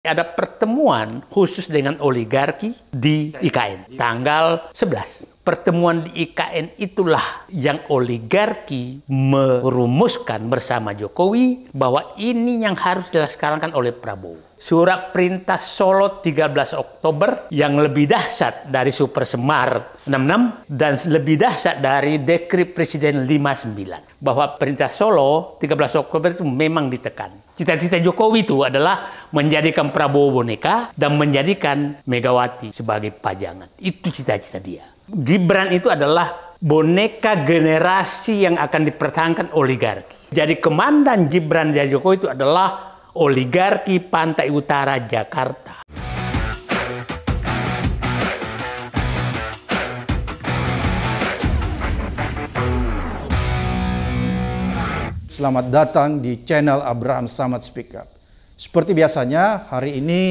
ada pertemuan khusus dengan oligarki di IKN tanggal 11 Pertemuan di IKN itulah yang oligarki merumuskan bersama Jokowi bahwa ini yang harus dilaksanakan oleh Prabowo. Surat Perintah Solo 13 Oktober yang lebih dahsyat dari Super Semar 66 dan lebih dahsyat dari Dekrit Presiden 59 bahwa Perintah Solo 13 Oktober itu memang ditekan. Cita-cita Jokowi itu adalah menjadikan Prabowo boneka dan menjadikan Megawati sebagai pajangan. Itu cita-cita dia. Gibran itu adalah boneka generasi yang akan dipertahankan oligarki. Jadi komandan Gibran dan Jokowi itu adalah oligarki pantai utara Jakarta. Selamat datang di channel Abraham Samad Speak Up. Seperti biasanya, hari ini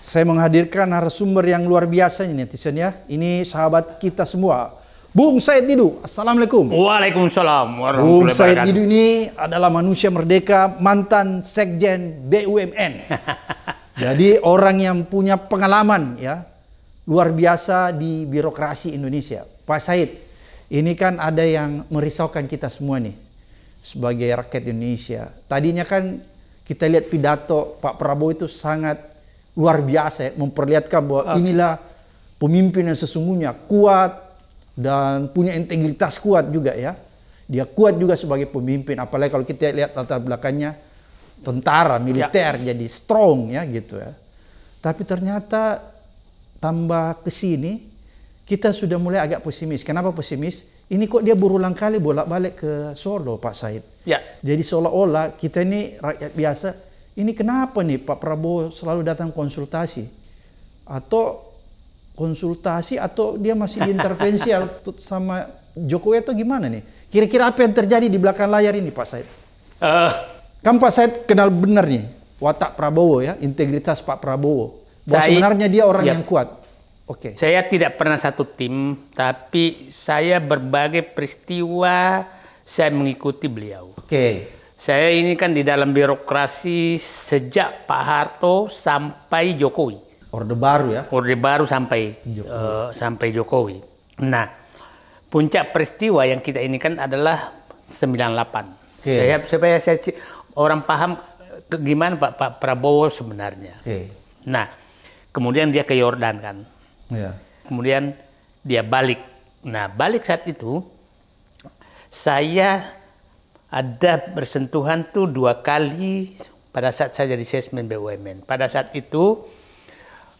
saya menghadirkan narasumber yang luar biasa ini netizen ya. Ini sahabat kita semua. Bung Said Didu, Assalamualaikum. Waalaikumsalam. Bung Said Didu ini adalah manusia merdeka, mantan sekjen BUMN. Jadi orang yang punya pengalaman ya, luar biasa di birokrasi Indonesia. Pak Said, ini kan ada yang merisaukan kita semua nih sebagai rakyat Indonesia. Tadinya kan kita lihat pidato Pak Prabowo itu sangat luar biasa memperlihatkan bahwa okay. inilah pemimpin yang sesungguhnya kuat dan punya integritas kuat juga ya. Dia kuat juga sebagai pemimpin apalagi kalau kita lihat latar belakangnya tentara, ya. militer ya. jadi strong ya gitu ya. Tapi ternyata tambah ke sini kita sudah mulai agak pesimis. Kenapa pesimis? Ini kok dia berulang kali bolak-balik ke Solo, Pak Said. Ya. Jadi seolah-olah kita ini rakyat biasa ini kenapa nih Pak Prabowo selalu datang konsultasi? Atau konsultasi atau dia masih diintervensi sama Jokowi atau gimana nih? Kira-kira apa yang terjadi di belakang layar ini Pak Said? Uh. Kan Pak Said kenal benar nih watak Prabowo ya, integritas Pak Prabowo. Bahwa saya, sebenarnya dia orang ya, yang kuat. Oke. Okay. Saya tidak pernah satu tim, tapi saya berbagai peristiwa saya mengikuti beliau. Oke. Okay. Saya ini kan di dalam birokrasi sejak Pak Harto sampai Jokowi. Orde baru ya? Orde baru sampai Jokowi. Uh, sampai Jokowi. Nah, puncak peristiwa yang kita ini kan adalah 98. Okay. Saya supaya saya orang paham gimana Pak, Pak Prabowo sebenarnya. Okay. Nah, kemudian dia ke Yordan kan. Yeah. Kemudian dia balik. Nah, balik saat itu saya ada bersentuhan tuh dua kali pada saat saya jadi sesmen BUMN. Pada saat itu,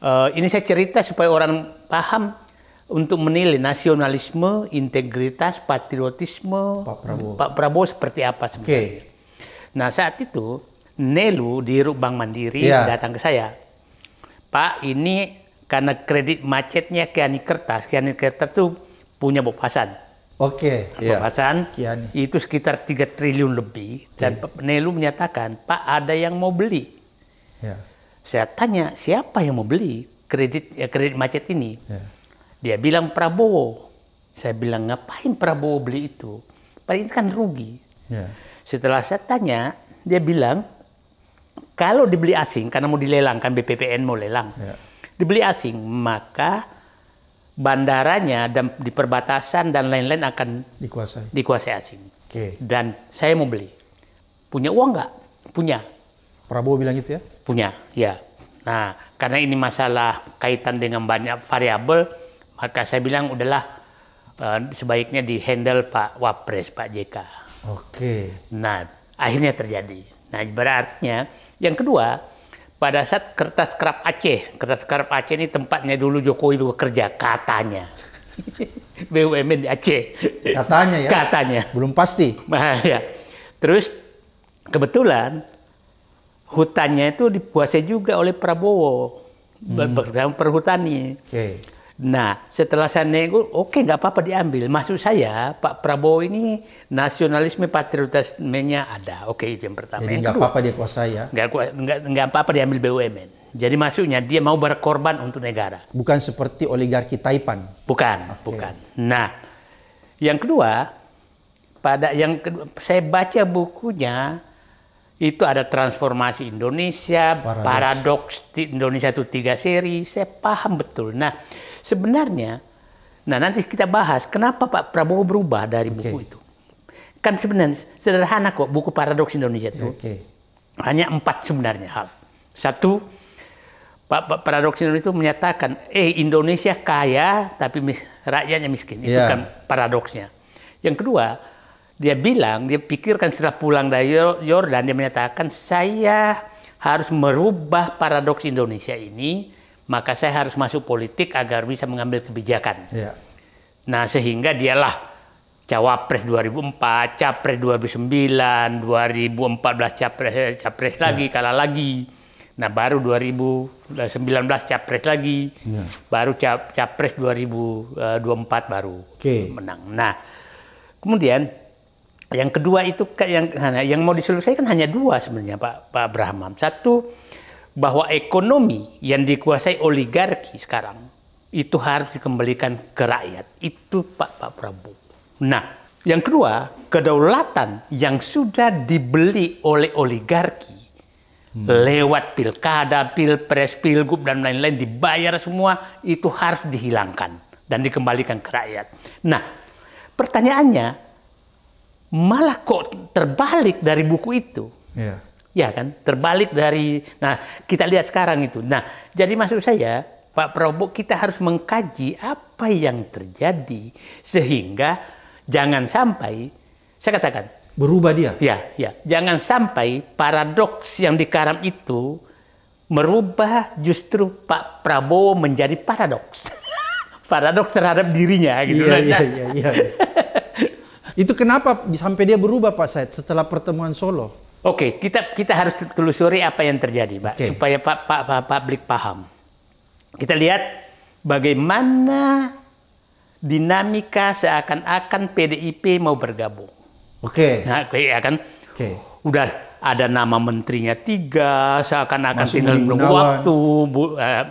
uh, ini saya cerita supaya orang paham untuk menilai nasionalisme, integritas, patriotisme Pak Prabowo, Pak Prabowo seperti apa sebenarnya. Okay. Nah saat itu Nelu di Rukbang Mandiri yeah. datang ke saya, Pak ini karena kredit macetnya Kiani Kertas, Kiani Kertas tuh punya Bob Hasan. Oke. Okay, iya. pembahasan yeah. itu sekitar 3 triliun lebih Dan dan iya. Pak Nelu menyatakan Pak ada yang mau beli. Yeah. Saya tanya siapa yang mau beli kredit ya, kredit macet ini. Yeah. Dia bilang Prabowo. Saya bilang ngapain Prabowo beli itu? Pak Paling kan rugi. Yeah. Setelah saya tanya dia bilang kalau dibeli asing karena mau dilelangkan BPPN mau lelang. Yeah. Dibeli asing maka bandaranya dan di perbatasan dan lain-lain akan dikuasai dikuasai asing. Oke. Okay. Dan saya mau beli. Punya uang nggak? Punya. Prabowo bilang gitu ya? Punya, ya. Nah, karena ini masalah kaitan dengan banyak variabel, maka saya bilang udahlah uh, sebaiknya handle Pak Wapres, Pak JK. Oke. Okay. Nah, akhirnya terjadi. Nah, berarti yang kedua, pada saat kertas kerap Aceh, kertas kerap Aceh ini tempatnya dulu Jokowi bekerja katanya. BUMN di Aceh. Katanya ya. Katanya. Belum pasti. Nah, ya. Terus kebetulan hutannya itu dipuasai juga oleh Prabowo. Hmm. Perhutani. Okay. Nah, setelah saya nego, oke okay, nggak apa-apa diambil. Maksud saya, Pak Prabowo ini nasionalisme patriotismenya ada. Oke, okay, itu yang pertama. Jadi nggak apa-apa dia kuasai ya? Nggak apa-apa diambil BUMN. Jadi maksudnya dia mau berkorban untuk negara. Bukan seperti oligarki Taipan? Bukan, okay. bukan. Nah, yang kedua, pada yang kedua, saya baca bukunya, itu ada transformasi Indonesia, paradoks, paradoks Indonesia itu tiga seri, saya paham betul. Nah, Sebenarnya, nah nanti kita bahas kenapa Pak Prabowo berubah dari buku okay. itu. Kan sebenarnya sederhana kok buku Paradoks Indonesia itu. Okay. Hanya empat sebenarnya hal. Satu, Pak, Pak Paradoks Indonesia itu menyatakan, eh Indonesia kaya tapi mis, rakyatnya miskin. Itu yeah. kan paradoksnya. Yang kedua, dia bilang, dia pikirkan setelah pulang dari Yordan, dia menyatakan, saya harus merubah paradoks Indonesia ini maka saya harus masuk politik agar bisa mengambil kebijakan. Ya. Nah, sehingga dialah cawapres 2004, capres 2009, 2014 capres eh, capres ya. lagi kalah lagi. Nah, baru 2019 capres lagi. Ya. Baru cap, capres 2024 eh, baru okay. menang. Nah, kemudian yang kedua itu yang nah, yang mau diselesaikan hanya dua sebenarnya Pak Pak Abraham. Satu bahwa ekonomi yang dikuasai oligarki sekarang itu harus dikembalikan ke rakyat. Itu Pak Pak Prabowo. Nah, yang kedua, kedaulatan yang sudah dibeli oleh oligarki hmm. lewat pilkada, pilpres, pilgub dan lain-lain dibayar semua itu harus dihilangkan dan dikembalikan ke rakyat. Nah, pertanyaannya malah kok terbalik dari buku itu. Yeah. Ya kan, terbalik dari. Nah, kita lihat sekarang itu. Nah, jadi maksud saya, Pak Prabowo, kita harus mengkaji apa yang terjadi sehingga jangan sampai, saya katakan, berubah dia. Ya, ya. Jangan sampai paradoks yang dikaram itu merubah justru Pak Prabowo menjadi paradoks. paradoks terhadap dirinya gitu. Iya, nah, iya, nah. iya, iya, Itu kenapa sampai dia berubah Pak Said setelah pertemuan Solo? Oke, okay, kita kita harus telusuri apa yang terjadi, Pak, okay. supaya Pak Pak pa, publik paham. Kita lihat bagaimana dinamika seakan-akan PDIP mau bergabung. Oke. Okay. Nah, ya kan. Oke. Okay. Udah ada nama menterinya tiga, seakan-akan tinggal belum waktu. Bu, eh,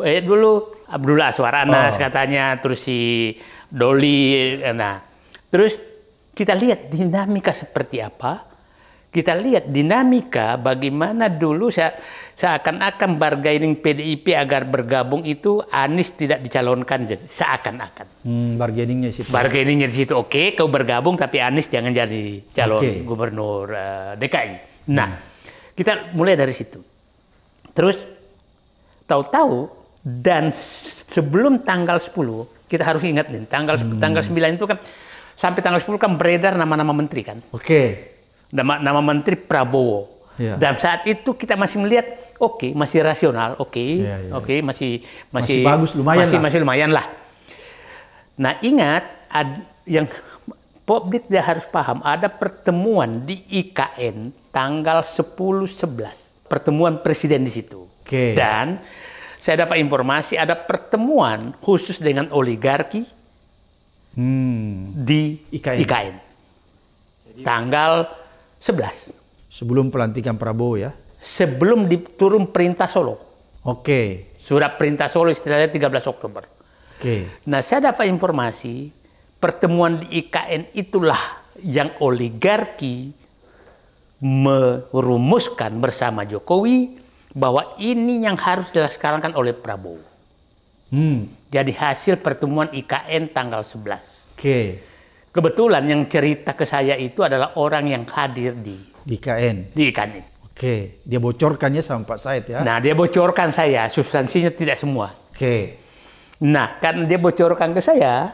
eh, eh dulu Abdullah Aswar Anas oh. katanya, terus si Doli. Eh, nah, terus kita lihat dinamika seperti apa kita lihat dinamika bagaimana dulu seakan-akan bargaining PDIP agar bergabung itu Anies tidak dicalonkan jadi seakan-akan. Hmm, bargainingnya situ. Bargainingnya di situ oke, okay, kau bergabung tapi Anies jangan jadi calon okay. gubernur uh, eh, DKI. Nah, hmm. kita mulai dari situ. Terus tahu-tahu dan sebelum tanggal 10 kita harus ingat nih tanggal hmm. tanggal 9 itu kan sampai tanggal 10 kan beredar nama-nama menteri kan. Oke. Okay nama, nama menteri Prabowo. Yeah. Dan saat itu kita masih melihat, oke, okay, masih rasional, oke, okay, iya, iya, yeah, yeah. oke, okay, masih, masih masih bagus, lumayan masih, lah. masih lumayan lah. Nah ingat, ad, yang publik dia harus paham ada pertemuan di IKN tanggal 10-11, pertemuan presiden di situ. Okay. Dan saya dapat informasi ada pertemuan khusus dengan oligarki hmm. di IKN. IKN. Jadi, tanggal 11. Sebelum pelantikan Prabowo ya? Sebelum diturun perintah Solo. Oke. Okay. Surat perintah Solo istilahnya 13 Oktober. Oke. Okay. Nah saya dapat informasi pertemuan di IKN itulah yang oligarki merumuskan bersama Jokowi bahwa ini yang harus dilaksanakan oleh Prabowo. Hmm. Jadi hasil pertemuan IKN tanggal 11. Oke. Okay. Kebetulan yang cerita ke saya itu adalah orang yang hadir di di IKN. Di IKN. Oke, dia bocorkannya sama Pak Said ya. Nah, dia bocorkan saya, substansinya tidak semua. Oke. Nah, karena dia bocorkan ke saya,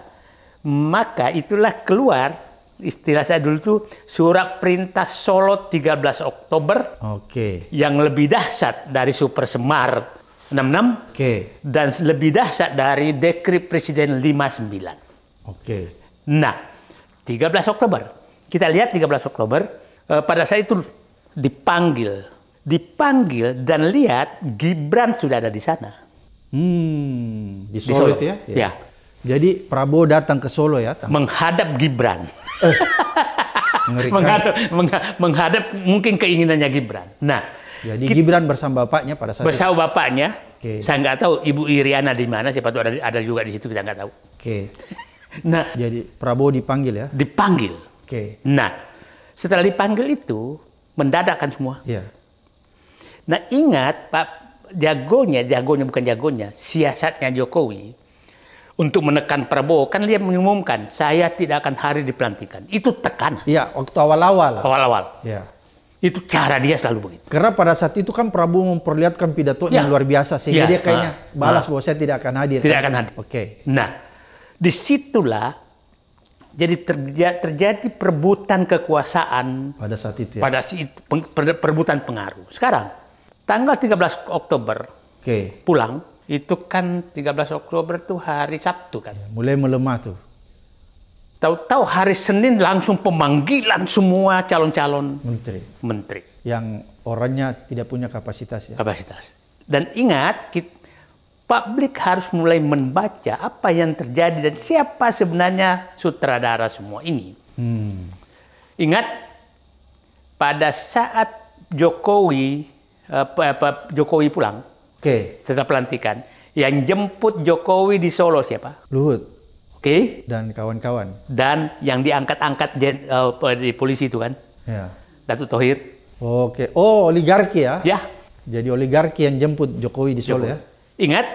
maka itulah keluar istilah saya dulu tuh surat perintah Solo 13 Oktober. Oke. Yang lebih dahsyat dari Super Semar 66. Oke. Dan lebih dahsyat dari Dekrip Presiden 59. Oke. Nah, 13 Oktober. Kita lihat 13 Oktober, eh, pada saat itu dipanggil. Dipanggil dan lihat Gibran sudah ada di sana. Hmm, di Solo, di Solo. ya? ya? Ya. Jadi Prabowo datang ke Solo ya? Tamu. Menghadap Gibran. Eh, kan? menghadap, menghadap mungkin keinginannya Gibran. Nah, jadi Gibran bersama bapaknya pada saat bersama itu. bapaknya. Okay. Saya nggak tahu Ibu Iriana di mana, siapa tuh ada, ada juga di situ kita nggak tahu. Oke. Okay. Nah, jadi Prabowo dipanggil ya? Dipanggil. Oke. Okay. Nah, setelah dipanggil itu mendadak kan semua. Iya. Nah, ingat Pak jagonya, jagonya bukan jagonya, siasatnya Jokowi untuk menekan Prabowo kan dia mengumumkan saya tidak akan hari di pelantikan. Itu tekanan. Iya, waktu awal-awal. Awal-awal. Iya. Itu cara dia selalu begitu. Karena pada saat itu kan Prabowo memperlihatkan pidatonya ya. yang luar biasa sehingga ya. dia kayaknya nah. balas nah. bahwa saya tidak akan hadir. Tidak akan hadir. Oke. Okay. Nah, disitulah jadi terjadi perebutan kekuasaan pada saat itu ya? pada si, perebutan pengaruh sekarang tanggal 13 Oktober okay. pulang itu kan 13 Oktober tuh hari Sabtu kan ya, mulai melemah tuh tahu-tahu hari Senin langsung pemanggilan semua calon-calon menteri menteri yang orangnya tidak punya kapasitas ya kapasitas dan ingat kita publik harus mulai membaca apa yang terjadi dan siapa sebenarnya sutradara semua ini. Hmm. Ingat pada saat Jokowi apa, eh, Jokowi pulang, okay. setelah pelantikan, yang jemput Jokowi di Solo siapa? Luhut. Oke. Okay. Dan kawan-kawan. Dan yang diangkat-angkat uh, di polisi itu kan? Ya. Datu Tohir. Oke. Okay. Oh, oligarki ya? Ya. Jadi oligarki yang jemput Jokowi di Solo Jokowi. ya? Ingat?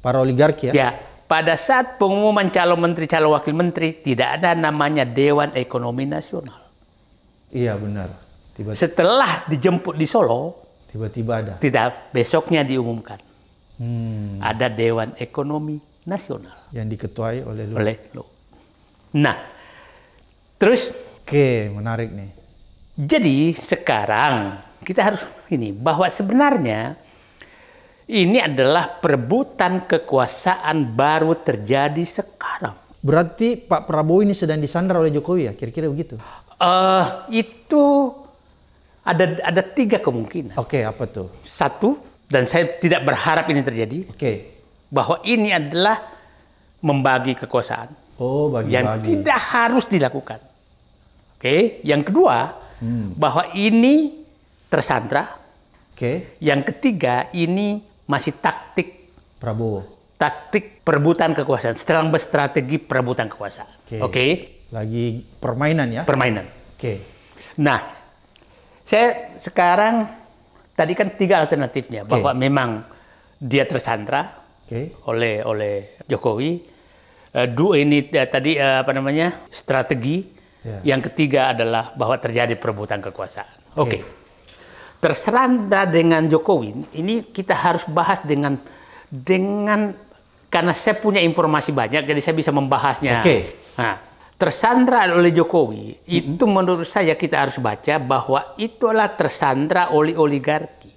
Para oligarki ya? Ya. Pada saat pengumuman calon menteri, calon wakil menteri, tidak ada namanya Dewan Ekonomi Nasional. Iya benar. Tiba -tiba. Setelah dijemput di Solo, tiba-tiba ada. Tidak, besoknya diumumkan. Hmm. Ada Dewan Ekonomi Nasional. Yang diketuai oleh Lu. Oleh Lu. Nah, terus. Oke, menarik nih. Jadi sekarang kita harus ini bahwa sebenarnya ini adalah perebutan kekuasaan baru terjadi sekarang. Berarti Pak Prabowo ini sedang disandra oleh Jokowi ya, kira-kira begitu? Uh, itu ada ada tiga kemungkinan. Oke, okay, apa tuh? Satu, dan saya tidak berharap ini terjadi. Oke. Okay. Bahwa ini adalah membagi kekuasaan. Oh, bagi-bagi. Yang tidak harus dilakukan. Oke, okay. yang kedua hmm. bahwa ini tersandra. Oke. Okay. Yang ketiga ini masih taktik Prabowo. Taktik perebutan kekuasaan, sedang berstrategi perebutan kekuasaan. Oke. Okay. okay. Lagi permainan ya? Permainan. Oke. Okay. Nah, saya sekarang tadi kan tiga alternatifnya okay. bahwa memang dia tersandra okay. oleh oleh Jokowi. Uh, eh, dua ini uh, tadi uh, apa namanya strategi. Yeah. Yang ketiga adalah bahwa terjadi perebutan kekuasaan. Oke. Okay. Okay. Persandra dengan Jokowi ini kita harus bahas dengan dengan karena saya punya informasi banyak jadi saya bisa membahasnya. Oke. Okay. Nah, tersandra oleh Jokowi mm -hmm. itu menurut saya kita harus baca bahwa itulah tersandra oleh oligarki.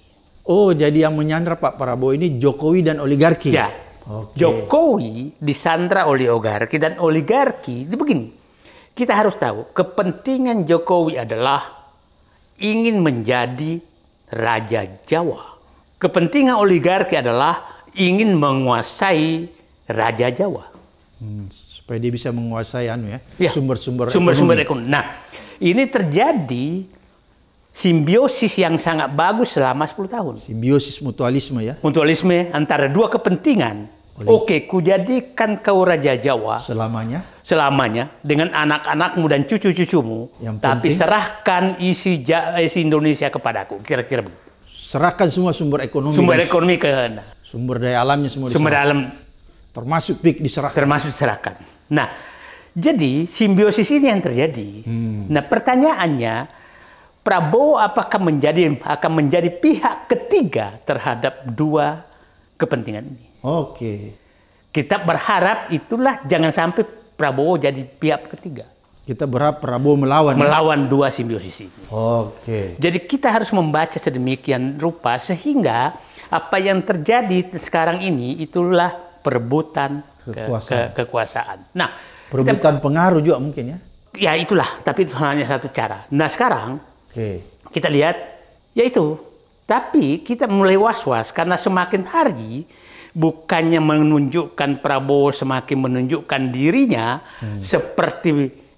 Oh, jadi yang menyandra Pak Prabowo ini Jokowi dan oligarki. Ya. Okay. Jokowi disandra oleh oligarki dan oligarki itu begini. Kita harus tahu kepentingan Jokowi adalah ingin menjadi Raja Jawa. Kepentingan oligarki adalah ingin menguasai Raja Jawa. Hmm, supaya dia bisa menguasai anu ya, ya sumber-sumber sumber-sumber ekonomi. ekonomi. Nah, ini terjadi simbiosis yang sangat bagus selama 10 tahun. Simbiosis mutualisme ya. Mutualisme antara dua kepentingan Oke, Oke, kujadikan kau raja Jawa selamanya, selamanya dengan anak-anakmu dan cucu-cucumu. Tapi serahkan isi ja, isi Indonesia kepadaku, kira-kira Serahkan semua sumber ekonomi. Sumber ekonomi ke Sumber daya alamnya semua. Sumber daya alam termasuk pik diserahkan. Termasuk diserahkan. Nah, jadi simbiosis ini yang terjadi. Hmm. Nah, pertanyaannya Prabowo apakah menjadi akan menjadi pihak ketiga terhadap dua kepentingan ini? Oke. Kita berharap itulah jangan sampai Prabowo jadi pihak ketiga. Kita berharap Prabowo melawan. Ya? Melawan ya? dua simbiosis ini. Oke. Jadi kita harus membaca sedemikian rupa sehingga apa yang terjadi sekarang ini itulah perebutan kekuasaan. Ke, kekuasaan. Nah, perebutan kita, pengaruh juga mungkin ya. Ya itulah, tapi itu hanya satu cara. Nah sekarang okay. kita lihat ya itu. tapi kita mulai was-was karena semakin hari bukannya menunjukkan Prabowo semakin menunjukkan dirinya hmm. seperti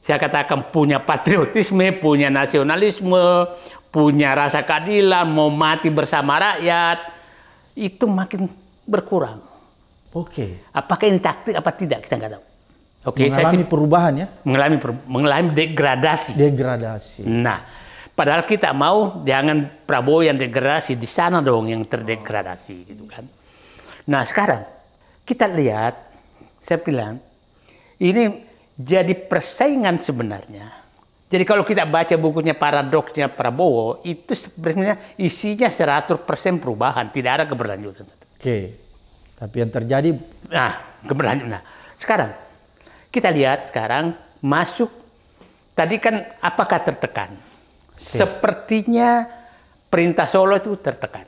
saya katakan punya patriotisme, punya nasionalisme, punya rasa keadilan, mau mati bersama rakyat, itu makin berkurang. Oke. Okay. Apakah ini taktik apa tidak kita nggak tahu. Oke, okay, mengalami saya, perubahan ya? Mengalami per, mengalami degradasi. Degradasi. Nah, padahal kita mau jangan Prabowo yang degradasi di sana dong yang terdegradasi gitu kan. Nah sekarang kita lihat, saya bilang ini jadi persaingan sebenarnya. Jadi kalau kita baca bukunya Paradoksnya Prabowo, itu sebenarnya isinya 100% perubahan, tidak ada keberlanjutan. Oke, tapi yang terjadi... Nah, keberlanjutan. Nah, sekarang, kita lihat sekarang masuk, tadi kan apakah tertekan? Okay. Sepertinya perintah Solo itu tertekan.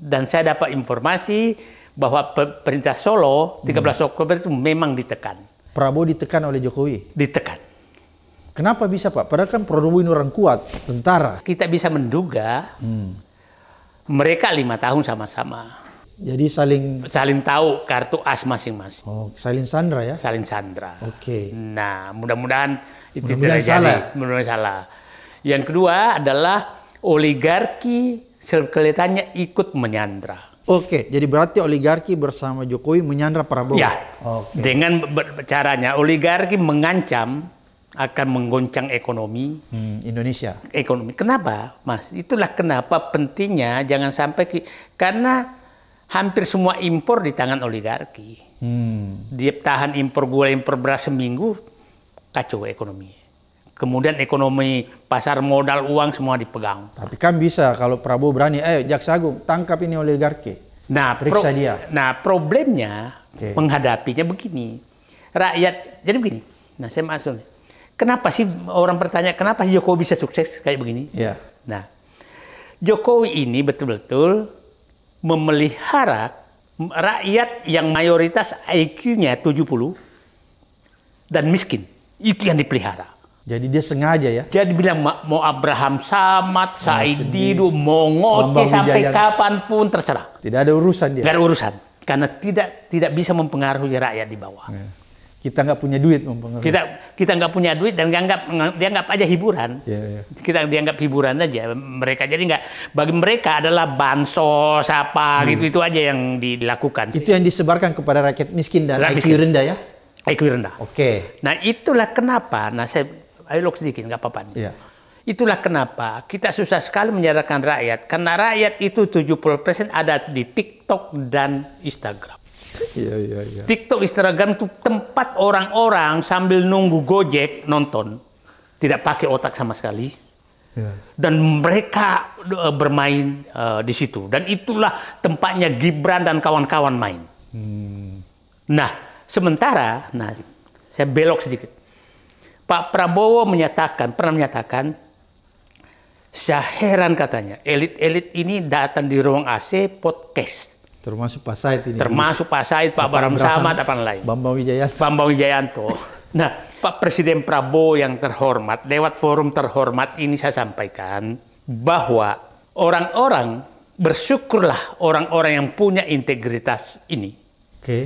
Dan saya dapat informasi bahwa perintah Solo 13 hmm. Oktober itu memang ditekan. Prabowo ditekan oleh Jokowi? Ditekan. Kenapa bisa Pak? Padahal kan Prabowo ini orang kuat, tentara. Kita bisa menduga hmm. mereka lima tahun sama-sama. Jadi saling saling tahu kartu as masing-masing. Oh, saling sandra ya? Saling sandra. Oke. Okay. Nah, mudah-mudahan itu mudah tidak salah. jadi. Mudah-mudahan salah. Yang kedua adalah oligarki kelihatannya ikut menyandra. Oke, jadi berarti oligarki bersama Jokowi menyandra Prabowo. Ya, Oke. dengan caranya oligarki mengancam akan menggoncang ekonomi hmm, Indonesia. Ekonomi. Kenapa, Mas? Itulah kenapa pentingnya jangan sampai ki karena hampir semua impor di tangan oligarki. Hmm. Dia tahan impor gula, impor beras seminggu, kacau ekonomi kemudian ekonomi pasar modal uang semua dipegang. Tapi kan bisa kalau Prabowo berani, eh Jaksa Agung tangkap ini oligarki. Nah, periksa pro, dia. Nah, problemnya okay. menghadapinya begini. Rakyat jadi begini. Nah, saya masuk. Kenapa sih orang bertanya kenapa sih Jokowi bisa sukses kayak begini? Yeah. Nah, Jokowi ini betul-betul memelihara rakyat yang mayoritas IQ-nya 70 dan miskin. Itu yang dipelihara jadi dia sengaja ya. Jadi bilang mau Abraham Samad, Saidi mau Ngoce sampai kapan pun terserah. Tidak ada urusan dia. Tidak ada urusan karena tidak tidak bisa mempengaruhi rakyat di bawah. Ya. Kita nggak punya duit mempengaruhi. Kita kita nggak punya duit dan dianggap dianggap aja hiburan. Ya, ya. Kita dianggap hiburan aja mereka jadi nggak bagi mereka adalah bansos apa hmm. gitu itu aja yang dilakukan. Itu yang disebarkan kepada rakyat miskin dan rakyat rendah ya. IQ rendah. Oke. Okay. Nah itulah kenapa. Nah saya Ayo sedikit, nggak apa-apa. Ya. Itulah kenapa kita susah sekali menyadarkan rakyat. Karena rakyat itu 70% ada di TikTok dan Instagram. Ya, ya, ya. TikTok, Instagram itu tempat orang-orang sambil nunggu Gojek nonton. Tidak pakai otak sama sekali. ya. Dan mereka eh, bermain uh, di situ. Dan itulah tempatnya Gibran dan kawan-kawan main. Hmm. Nah, sementara, nah saya belok sedikit. Pak Prabowo menyatakan, pernah menyatakan, saya heran katanya, elit-elit ini datang di ruang AC podcast. Termasuk Pak Said ini. Termasuk Pak Said, Pak Baram Samad, apa lain. Bambang Wijayanto. Bambang Wijayanto. Nah, Pak Presiden Prabowo yang terhormat, lewat forum terhormat ini saya sampaikan bahwa orang-orang bersyukurlah orang-orang yang punya integritas ini. Oke. Okay.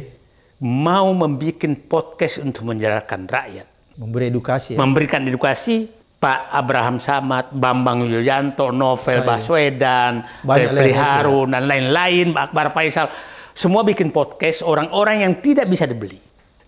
Mau membuat podcast untuk menjalankan rakyat memberi edukasi ya? memberikan edukasi Pak Abraham Samad, Bambang Yuyanto, Novel Saya. Baswedan, Refli Harun dan lain-lain, Pak Akbar Faisal, semua bikin podcast orang-orang yang tidak bisa dibeli.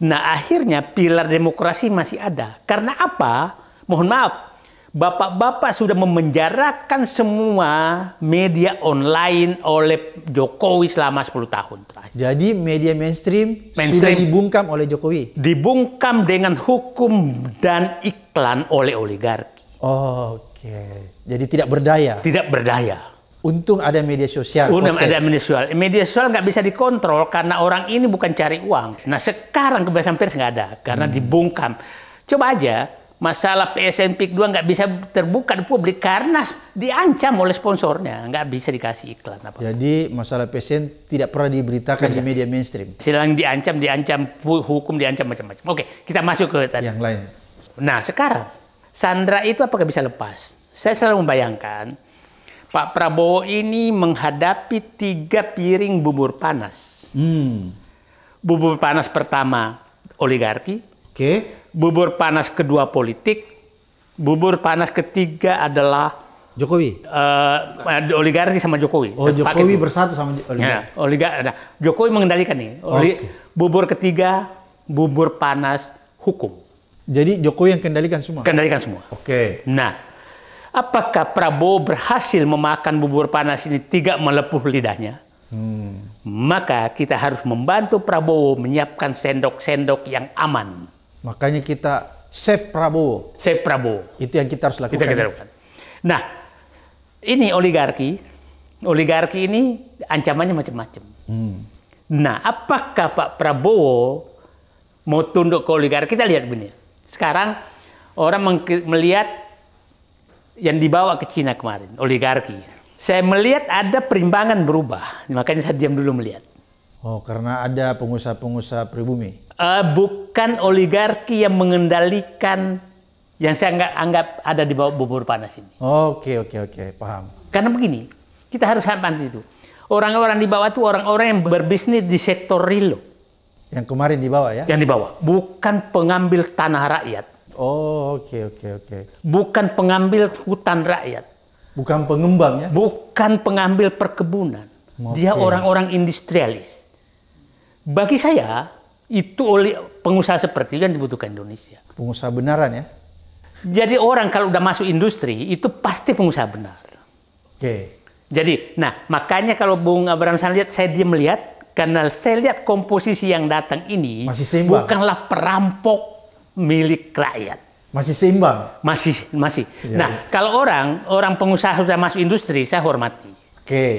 Nah akhirnya pilar demokrasi masih ada. Karena apa? Mohon maaf, bapak-bapak sudah memenjarakan semua media online oleh Jokowi selama 10 tahun terakhir. Jadi media mainstream, mainstream sudah dibungkam oleh Jokowi. Dibungkam dengan hukum dan iklan oleh oligarki. Oh, Oke. Okay. Jadi tidak berdaya. Tidak berdaya. Untung ada media sosial. Untung podcast. ada media sosial. Media sosial nggak bisa dikontrol karena orang ini bukan cari uang. Nah sekarang kebebasan pers nggak ada karena hmm. dibungkam. Coba aja masalah PSN PIK 2 nggak bisa terbuka di publik karena diancam oleh sponsornya, nggak bisa dikasih iklan. apa Jadi masalah PSN tidak pernah diberitakan Bisa. di media mainstream. Silang diancam, diancam hukum, diancam macam-macam. Oke, kita masuk ke tadi. Yang lain. Nah sekarang Sandra itu apakah bisa lepas? Saya selalu membayangkan Pak Prabowo ini menghadapi tiga piring bubur panas. Hmm. Bubur panas pertama oligarki. Oke. Okay bubur panas kedua politik, bubur panas ketiga adalah Jokowi. Uh, oligarki sama Jokowi. Oh, Jokowi Jokowi bersatu sama ya, oligarki. Ya, Nah, Jokowi mengendalikan nih. Oli, okay. Bubur ketiga, bubur panas hukum. Jadi Jokowi yang kendalikan semua. Kendalikan semua. Oke. Okay. Nah, apakah Prabowo berhasil memakan bubur panas ini tidak melepuh lidahnya? Hmm. Maka kita harus membantu Prabowo menyiapkan sendok-sendok yang aman. Makanya kita save Prabowo. Save Prabowo. Itu yang kita harus lakukan. Itu kita ya. lakukan. Nah, ini oligarki. Oligarki ini ancamannya macam-macam. Hmm. Nah, apakah Pak Prabowo mau tunduk ke oligarki? Kita lihat begini. Sekarang orang melihat yang dibawa ke Cina kemarin, oligarki. Saya melihat ada perimbangan berubah. Makanya saya diam dulu melihat Oh, karena ada pengusaha-pengusaha pribumi. Uh, bukan oligarki yang mengendalikan yang saya nggak anggap ada di bawah bubur panas ini. Oke, oke, oke, paham. Karena begini, kita harus hampir itu. Orang-orang di bawah itu orang-orang yang berbisnis di sektor real. Yang kemarin di bawah ya? Yang di bawah, bukan pengambil tanah rakyat. Oh, oke, okay, oke, okay, oke. Okay. Bukan pengambil hutan rakyat. Bukan pengembang ya? Bukan pengambil perkebunan. Okay. Dia orang-orang industrialis. Bagi saya, itu oleh pengusaha seperti itu yang dibutuhkan Indonesia. Pengusaha benaran ya? Jadi orang kalau udah masuk industri, itu pasti pengusaha benar. Oke. Okay. Jadi, nah makanya kalau Bung Abraham saya lihat, saya dia melihat, karena saya lihat komposisi yang datang ini Masih seimbang. bukanlah perampok milik rakyat. Masih seimbang. Masih, masih. Ya, nah, ya. kalau orang orang pengusaha sudah masuk industri, saya hormati. Oke. Okay.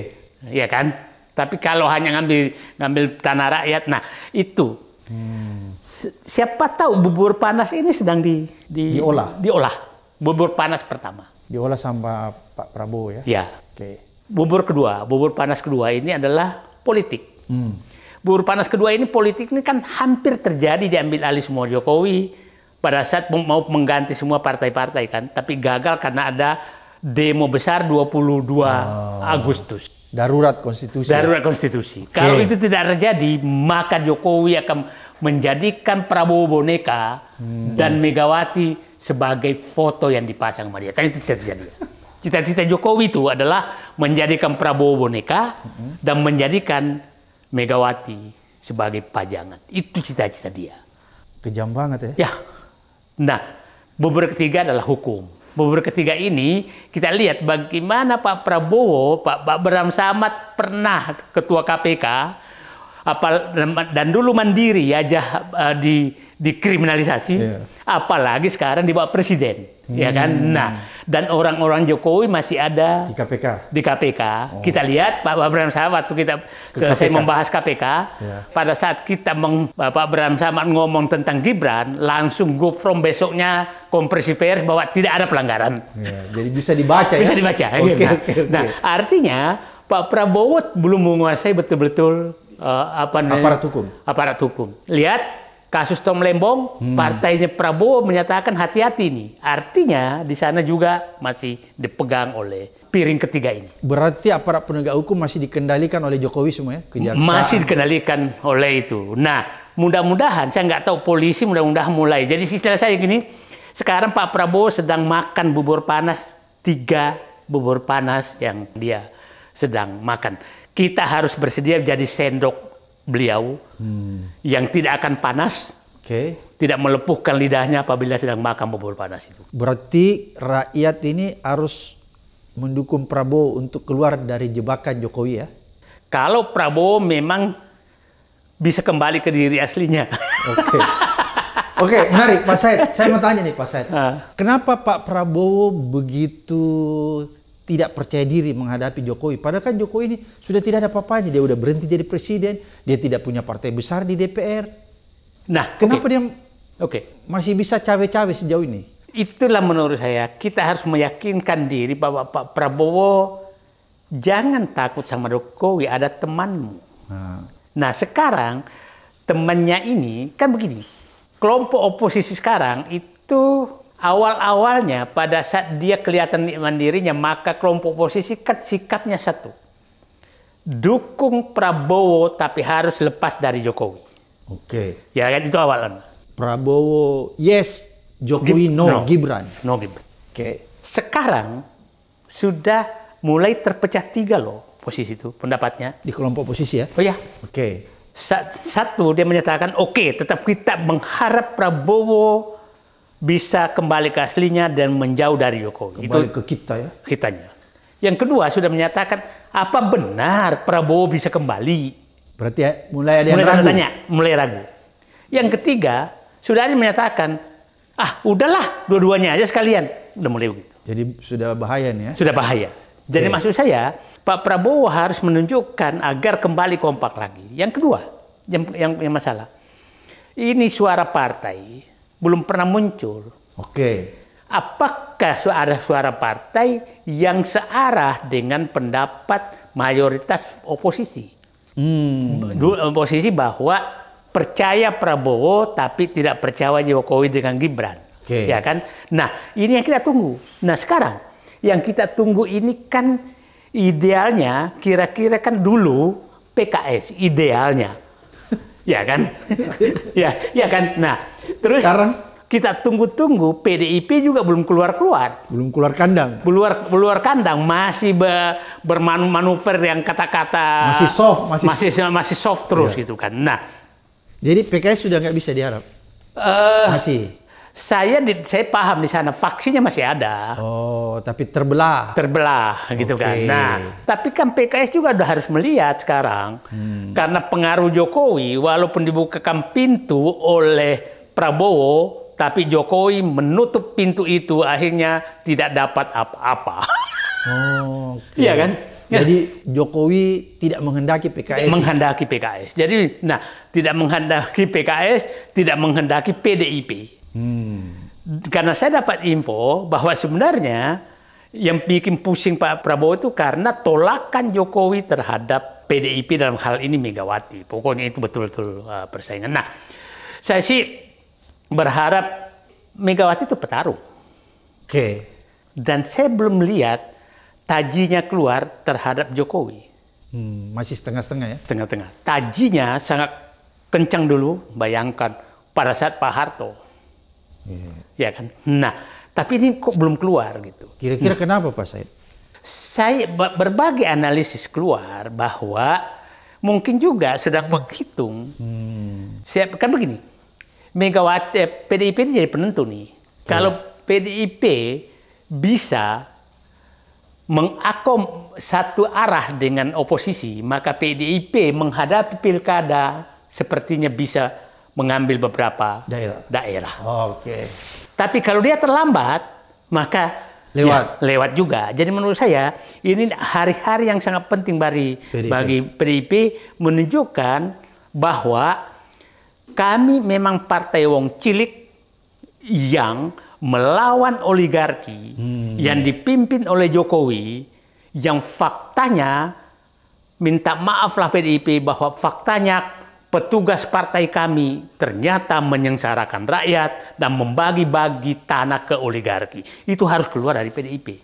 Iya kan? Tapi kalau hanya ngambil ngambil tanah rakyat, nah itu hmm. siapa tahu bubur panas ini sedang di, di diolah. Diolah bubur panas pertama. Diolah sama Pak Prabowo ya? Ya. Oke. Okay. Bubur kedua, bubur panas kedua ini adalah politik. Hmm. Bubur panas kedua ini politik ini kan hampir terjadi diambil alih semua Jokowi pada saat mau mengganti semua partai-partai kan, tapi gagal karena ada demo besar 22 oh. Ah. Agustus. Darurat konstitusi. Darurat konstitusi. Okay. Kalau itu tidak terjadi, maka Jokowi akan menjadikan Prabowo boneka hmm. dan Megawati sebagai foto yang dipasang Maria. Kan itu tidak terjadi. Cita-cita Jokowi itu adalah menjadikan Prabowo boneka hmm. dan menjadikan Megawati sebagai pajangan. Itu cita-cita dia. Kejam banget ya. Ya. Nah, beberapa ketiga adalah hukum babur ketiga ini, kita lihat bagaimana Pak Prabowo, Pak, Pak Bram Samad pernah ketua KPK, apa dan dulu mandiri aja ya, uh, eh, di dikriminalisasi yeah. apalagi sekarang dibawa presiden hmm. ya kan hmm. nah dan orang-orang Jokowi masih ada di KPK di KPK oh. kita lihat Pak Abraham Samad waktu kita Ke selesai KPK. membahas KPK yeah. pada saat kita meng, Pak Abraham Samad ngomong tentang Gibran langsung go from besoknya kompresi pers bahwa tidak ada pelanggaran yeah. jadi bisa dibaca ya? bisa dibaca okay, iya. nah, okay. nah artinya Pak Prabowo belum menguasai betul-betul uh, apa namanya? aparat hukum. Aparat hukum. Lihat kasus Tom Lembong, hmm. partainya Prabowo menyatakan hati-hati nih. Artinya di sana juga masih dipegang oleh piring ketiga ini. Berarti aparat penegak hukum masih dikendalikan oleh Jokowi semua ya? Kejaksaan. Masih dikendalikan oleh itu. Nah, mudah-mudahan saya nggak tahu polisi mudah-mudahan mulai. Jadi istilah saya gini, sekarang Pak Prabowo sedang makan bubur panas tiga bubur panas yang dia sedang makan kita harus bersedia jadi sendok beliau hmm. yang tidak akan panas, okay. tidak melepuhkan lidahnya apabila sedang makan bubur panas itu. Berarti rakyat ini harus mendukung Prabowo untuk keluar dari jebakan Jokowi ya? Kalau Prabowo memang bisa kembali ke diri aslinya. Oke. Okay. Oke, okay, menarik Pak Said. Saya mau tanya nih Pak Said. ha. Ah. Kenapa Pak Prabowo begitu tidak percaya diri menghadapi Jokowi. Padahal kan Jokowi ini sudah tidak ada apa-apanya. Dia udah berhenti jadi presiden. Dia tidak punya partai besar di DPR. Nah, kenapa okay. dia okay. masih bisa cawe-cawe sejauh ini? Itulah menurut saya kita harus meyakinkan diri bahwa Pak Prabowo jangan takut sama Jokowi. Ada temanmu. Nah, nah sekarang temannya ini kan begini. Kelompok oposisi sekarang itu awal-awalnya pada saat dia kelihatan mandirinya, maka kelompok posisi kan sikapnya satu. Dukung Prabowo tapi harus lepas dari Jokowi. Oke. Ya kan itu awalnya. Prabowo yes, Jokowi Gib no, no, Gibran. No Gibran. Oke. Okay. Sekarang sudah mulai terpecah tiga loh posisi itu pendapatnya. Di kelompok posisi ya? Oh ya. Oke. Okay. Satu dia menyatakan oke okay, tetap kita mengharap Prabowo bisa kembali ke aslinya dan menjauh dari Jokowi. Kembali Itu ke kita ya. Kitanya. Yang kedua sudah menyatakan apa benar Prabowo bisa kembali? Berarti ya, mulai ada mulai ragu. Tanya, mulai ragu. Yang ketiga sudah ada menyatakan ah udahlah dua-duanya aja sekalian udah mulai begitu. Jadi sudah bahaya nih ya? Sudah bahaya. Jadi okay. maksud saya Pak Prabowo harus menunjukkan agar kembali kompak lagi. Yang kedua yang yang, yang masalah ini suara partai belum pernah muncul. Oke. Okay. Apakah suara-suara partai yang searah dengan pendapat mayoritas oposisi? Hmm. Oposisi bahwa percaya Prabowo tapi tidak percaya Jokowi dengan Gibran. Okay. Ya kan? Nah, ini yang kita tunggu. Nah, sekarang yang kita tunggu ini kan idealnya kira-kira kan dulu PKS idealnya Ya kan? ya, ya kan? Nah, terus sekarang kita tunggu-tunggu PDIP juga belum keluar-keluar. Belum keluar kandang. Keluar keluar kandang masih be, bermanuver yang kata-kata masih soft, masih masih, masih soft terus iya. gitu kan. Nah, jadi PKS sudah nggak bisa diharap. Uh, masih saya di, saya paham di sana vaksinnya masih ada. Oh, tapi terbelah. Terbelah gitu kan. Nah, tapi kan PKS juga udah harus melihat sekarang. Hmm. Karena pengaruh Jokowi walaupun dibukakan pintu oleh Prabowo, tapi Jokowi menutup pintu itu akhirnya tidak dapat apa-apa. Oh, okay. Iya kan? Jadi Jokowi tidak menghendaki PKS. Ya? Menghendaki PKS. Jadi, nah, tidak menghendaki PKS, tidak menghendaki PDIP. Hmm. Karena saya dapat info bahwa sebenarnya yang bikin pusing Pak Prabowo itu karena tolakan Jokowi terhadap PDIP dalam hal ini Megawati. Pokoknya itu betul-betul uh, persaingan. Nah, saya sih berharap Megawati itu petarung. Oke. Okay. Dan saya belum lihat tajinya keluar terhadap Jokowi. Hmm, masih setengah-setengah ya? Setengah-setengah. Tajinya sangat kencang dulu, bayangkan pada saat Pak Harto. Ya kan? Nah, tapi ini kok belum keluar gitu. Kira-kira hmm. kenapa Pak Said? Saya berbagai analisis keluar bahwa mungkin juga sedang hmm. menghitung. Hmm. Saya kan begini, Megawati eh, PDIP ini jadi penentu nih. Yeah. Kalau PDIP bisa mengakom satu arah dengan oposisi, maka PDIP menghadapi pilkada sepertinya bisa mengambil beberapa daerah. daerah. Oke. Okay. Tapi kalau dia terlambat, maka lewat ya, lewat juga. Jadi menurut saya ini hari-hari yang sangat penting bagi PDIP. bagi PDIP menunjukkan bahwa kami memang partai wong cilik yang melawan oligarki hmm. yang dipimpin oleh Jokowi yang faktanya minta maaflah PDIP bahwa faktanya petugas partai kami ternyata menyengsarakan rakyat dan membagi-bagi tanah ke oligarki. Itu harus keluar dari PDIP.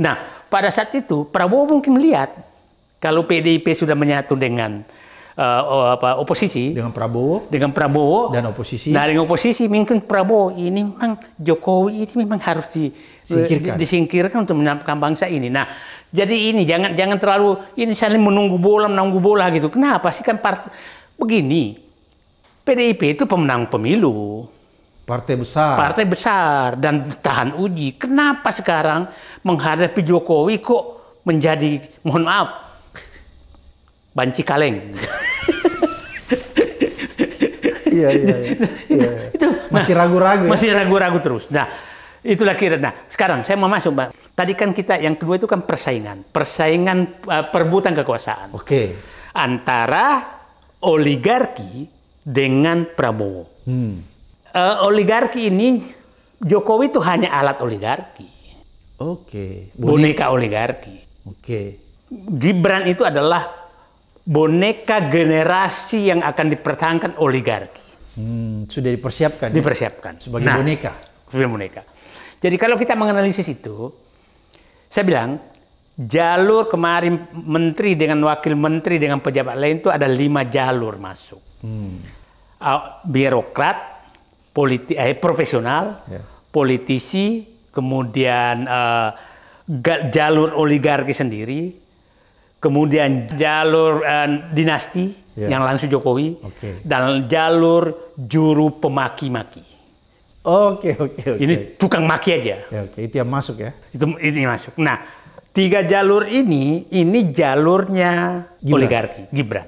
Nah, pada saat itu Prabowo mungkin melihat kalau PDIP sudah menyatu dengan uh, apa, oposisi dengan Prabowo, dengan Prabowo dan oposisi. Nah, dengan oposisi mungkin Prabowo ini memang Jokowi ini memang harus di, Singkirkan. disingkirkan untuk menampilkan bangsa ini. Nah, jadi ini jangan jangan terlalu ini saling menunggu bola menunggu bola gitu. Kenapa sih kan part begini, PDIP itu pemenang pemilu. Partai besar. Partai besar dan tahan uji. Kenapa sekarang menghadapi Jokowi kok menjadi mohon maaf banci kaleng? Iya, iya, iya, iya, iya. Itu masih nah, ragu-ragu. Nah, masih ragu-ragu terus. Nah, itulah kira. Nah, sekarang saya mau masuk, Pak. Tadi kan kita yang kedua itu kan persaingan, persaingan uh, eh, perbutan kekuasaan. Oke. Okay. Antara oligarki dengan Prabowo. Hmm. Uh, oligarki ini Jokowi itu hanya alat oligarki. Oke. Okay. Boneka. boneka oligarki. Oke. Okay. Gibran itu adalah boneka generasi yang akan dipertahankan oligarki. Hmm, sudah dipersiapkan. Ya? Dipersiapkan ya? sebagai nah, boneka. Sebagai boneka. Jadi kalau kita menganalisis itu, saya bilang jalur kemarin menteri dengan wakil menteri dengan pejabat lain itu ada lima jalur masuk. Hmm. Uh, birokrat, politi eh, profesional, yeah. politisi, kemudian uh, jalur oligarki sendiri, kemudian jalur uh, dinasti yeah. yang langsung Jokowi, okay. dan jalur juru pemaki-maki. Oke, oke, oke. Ini tukang maki aja. Ya, oke, itu yang masuk ya. Itu ini masuk. Nah, Tiga jalur ini, ini jalurnya Gibran. oligarki, Gibran.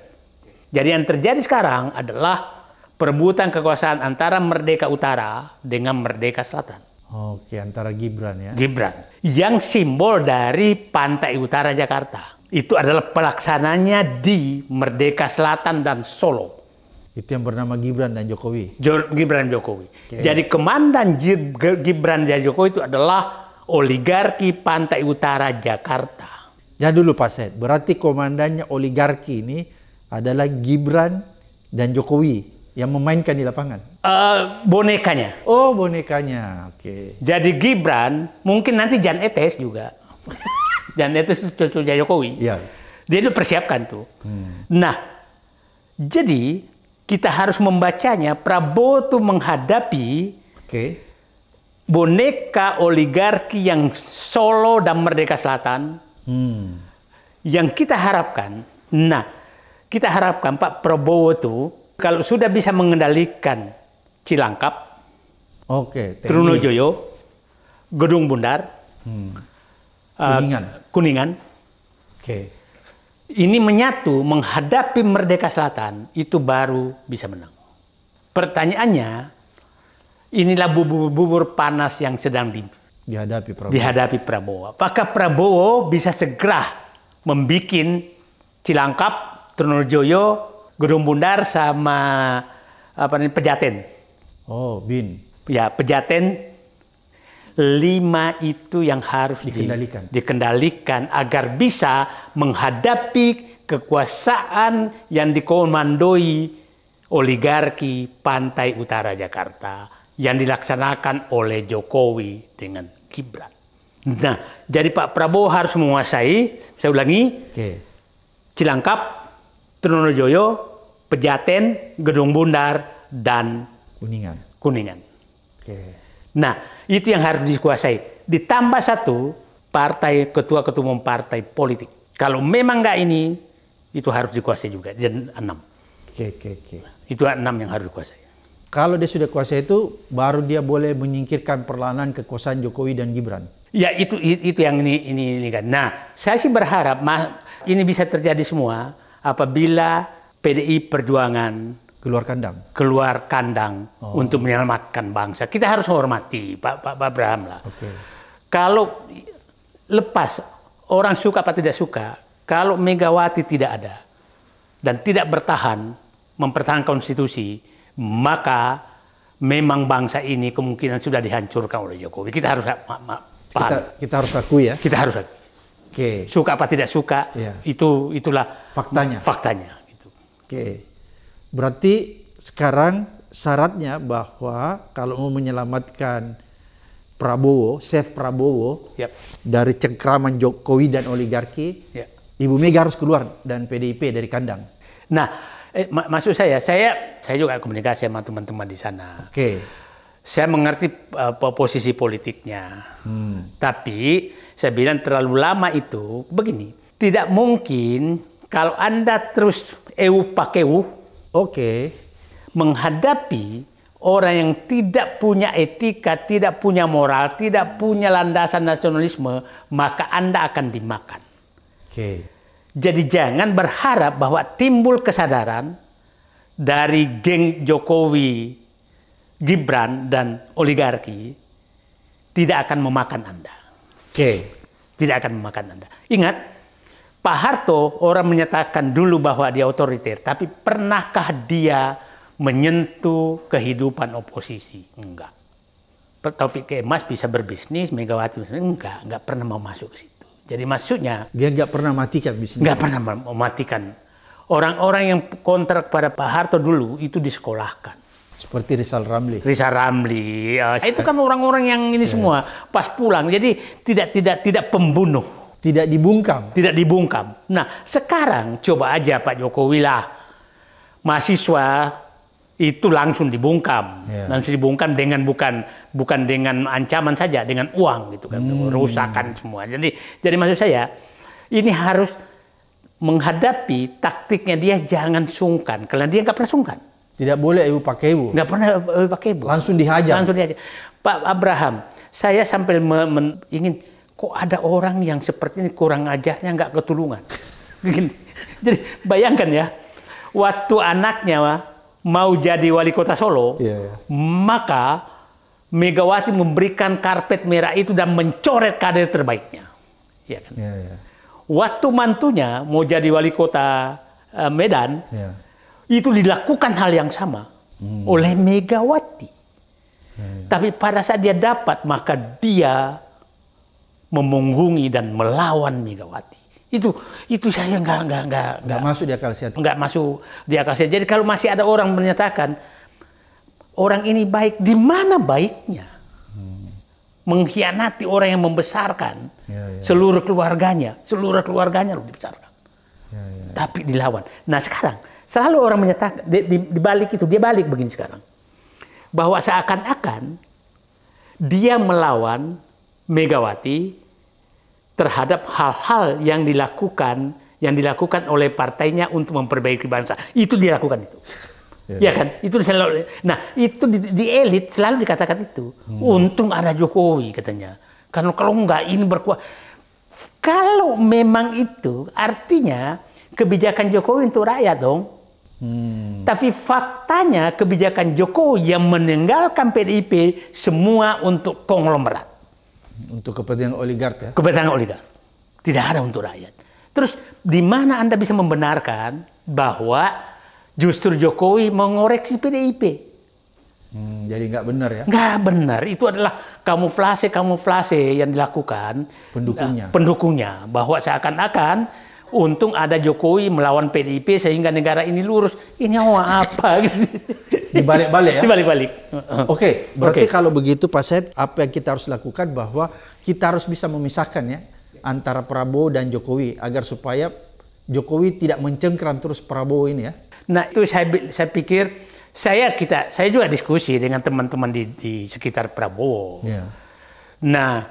Jadi yang terjadi sekarang adalah perebutan kekuasaan antara Merdeka Utara dengan Merdeka Selatan. Oke, antara Gibran ya. Gibran. Yang simbol dari pantai utara Jakarta. Itu adalah pelaksananya di Merdeka Selatan dan Solo. Itu yang bernama Gibran dan Jokowi. Gibran Jokowi. Okay. Jadi komandan Gibran dan Jokowi itu adalah oligarki pantai utara Jakarta. Jangan ya dulu Pak Said, berarti komandannya oligarki ini adalah Gibran dan Jokowi yang memainkan di lapangan? Uh, bonekanya. Oh, bonekanya. Oke. Okay. Jadi Gibran, mungkin nanti Jan Etes juga. Jan Etes cucunya Jokowi. Iya. Dia itu persiapkan tuh. Hmm. Nah, jadi kita harus membacanya Prabowo tuh menghadapi okay boneka oligarki yang Solo dan Merdeka Selatan hmm. yang kita harapkan. Nah, kita harapkan Pak Prabowo itu kalau sudah bisa mengendalikan Cilangkap, Oke, okay, Trunojoyo, Gedung Bundar, hmm. Eh, Kuningan, Kuningan. Oke. Okay. Ini menyatu menghadapi Merdeka Selatan itu baru bisa menang. Pertanyaannya, Inilah bubur-bubur panas yang sedang di, dihadapi, Prabowo. dihadapi Prabowo. Apakah Prabowo bisa segera membuat Cilangkap, Trunojoyo, Gedung Bundar sama apa namanya Pejaten. Oh, bin. Ya, Pejaten lima itu yang harus dikendalikan. Di, dikendalikan agar bisa menghadapi kekuasaan yang dikomandoi oligarki pantai utara Jakarta yang dilaksanakan oleh Jokowi dengan Gibran. Nah, jadi Pak Prabowo harus menguasai, saya ulangi, okay. Cilangkap, Trunojoyo, Pejaten, Gedung Bundar, dan Kuningan. Kuningan. Okay. Nah, itu yang harus dikuasai. Ditambah satu, partai ketua-ketua umum partai politik. Kalau memang nggak ini, itu harus dikuasai juga. Jadi enam. Oke, okay, oke, okay, Okay. Itu enam yang harus dikuasai. Kalau dia sudah kuasa itu, baru dia boleh menyingkirkan perlahan kekuasaan Jokowi dan Gibran. Ya itu itu yang ini ini, ini kan. Nah, saya sih berharap ini bisa terjadi semua apabila PDI Perjuangan keluar kandang keluar kandang oh. untuk menyelamatkan bangsa kita harus hormati Pak Pak, Pak Abraham lah okay. kalau lepas orang suka apa tidak suka kalau Megawati tidak ada dan tidak bertahan mempertahankan konstitusi maka memang bangsa ini kemungkinan sudah dihancurkan oleh Jokowi. Kita harus paham. Kita, kita harus akui ya. Kita harus akui. Oke. Okay. Suka apa tidak suka, ya. itu itulah faktanya. Faktanya. Gitu. Oke. Okay. Berarti sekarang syaratnya bahwa kalau mau menyelamatkan Prabowo, Chef Prabowo yep. Iya. dari cengkraman Jokowi dan oligarki, yep. Iya. Ibu Mega harus keluar dan PDIP dari kandang. Nah, eh, mak maksud saya, saya saya juga komunikasi sama teman-teman di sana. Oke. Okay. Saya mengerti uh, posisi politiknya. Hmm. Tapi saya bilang terlalu lama itu begini, tidak mungkin kalau Anda terus EU pakai EU. Oke. Okay. Menghadapi orang yang tidak punya etika, tidak punya moral, tidak punya landasan nasionalisme, maka Anda akan dimakan. Oke. Okay. Jadi jangan berharap bahwa timbul kesadaran dari geng Jokowi, Gibran, dan oligarki tidak akan memakan Anda. Oke. Okay. Tidak akan memakan Anda. Ingat, Pak Harto orang menyatakan dulu bahwa dia otoriter, tapi pernahkah dia menyentuh kehidupan oposisi? Enggak. Taufik Kemas bisa berbisnis, Megawati enggak, enggak pernah mau masuk ke situ. Jadi maksudnya dia nggak pernah matikan bisnis. Nggak pernah mematikan. Orang-orang yang kontrak pada Pak Harto dulu itu disekolahkan. Seperti Rizal Ramli. Rizal Ramli, ya. itu eh. kan orang-orang yang ini eh. semua pas pulang. Jadi tidak tidak tidak pembunuh. Tidak dibungkam. Tidak dibungkam. Nah sekarang coba aja Pak Jokowi lah mahasiswa itu langsung dibungkam, yeah. langsung dibungkam dengan bukan bukan dengan ancaman saja, dengan uang gitu kan, hmm. rusakan semua. Jadi jadi maksud saya ini harus menghadapi taktiknya dia jangan sungkan, karena dia nggak pernah sungkan. Tidak boleh ibu pakai ibu. Nggak pernah ibu eh, pakai ibu. Langsung dihajar. Langsung dihajar. Pak Abraham, saya sampai ingin kok ada orang yang seperti ini kurang ajarnya nggak ketulungan. Jadi bayangkan ya, waktu anaknya mau jadi wali kota Solo, yeah. Iya. maka Megawati memberikan karpet merah itu dan mencoret kader terbaiknya. Ya kan? Yeah, yeah. Waktu mantunya mau jadi wali kota uh, Medan, yeah. itu dilakukan hal yang sama hmm. oleh Megawati. Iya, iya. Tapi pada saat dia dapat, maka dia memunggungi dan melawan Megawati itu itu saya nggak nggak nggak nggak masuk di akal sehat nggak masuk di akal sehat jadi kalau masih ada orang menyatakan orang ini baik di mana baiknya hmm. mengkhianati orang yang membesarkan ya, ya. ya. seluruh keluarganya seluruh keluarganya loh dibesarkan ya, ya, ya. tapi dilawan nah sekarang selalu orang menyatakan di, di, di balik itu dia balik begini sekarang bahwa seakan-akan dia melawan Megawati terhadap hal-hal yang dilakukan yang dilakukan oleh partainya untuk memperbaiki bangsa. Itu dilakukan itu. Ya, ya kan? Itu selalu Nah, itu di, di elit selalu dikatakan itu. Hmm. Untung ada Jokowi katanya. Karena kalau nggak ini berkuat. Kalau memang itu artinya kebijakan Jokowi untuk rakyat dong. Hmm. Tapi faktanya kebijakan Jokowi yang meninggalkan PDIP semua untuk konglomerat. Untuk kepentingan oligark ya? Kepentingan oligark. Tidak ada untuk rakyat. Terus di mana Anda bisa membenarkan bahwa justru Jokowi mengoreksi PDIP? Hmm, jadi nggak benar ya? Nggak benar. Itu adalah kamuflase-kamuflase yang dilakukan pendukungnya. Eh, pendukungnya bahwa seakan-akan untung ada Jokowi melawan PDIP sehingga negara ini lurus. Ini apa? Dibalik-balik ya? Dibalik-balik. Oke, okay, berarti okay. kalau begitu Pak Said, apa yang kita harus lakukan bahwa kita harus bisa memisahkan ya antara Prabowo dan Jokowi agar supaya Jokowi tidak mencengkram terus Prabowo ini ya? Nah itu saya, saya pikir saya kita saya juga diskusi dengan teman-teman di, di sekitar Prabowo. Yeah. Nah